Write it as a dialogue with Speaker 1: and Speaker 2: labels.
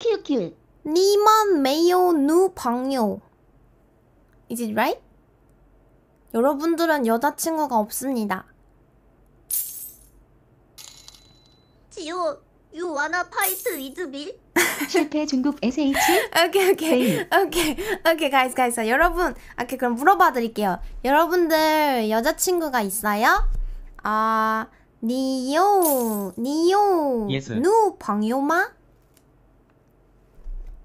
Speaker 1: 큐큐. 니만 메요 누 방요. Is it right? 여러분들은 여자친구가 없습니다.
Speaker 2: 지요 유 와나 파이트 위드 밀?
Speaker 1: 실패 중국 SH? 오케이 오케이 오케이 오케이 가이스 가이스 여러분 오케이 그럼 물어봐 드릴게요 여러분들 여자친구가 있어요? 아 니요 니요 누 방요마?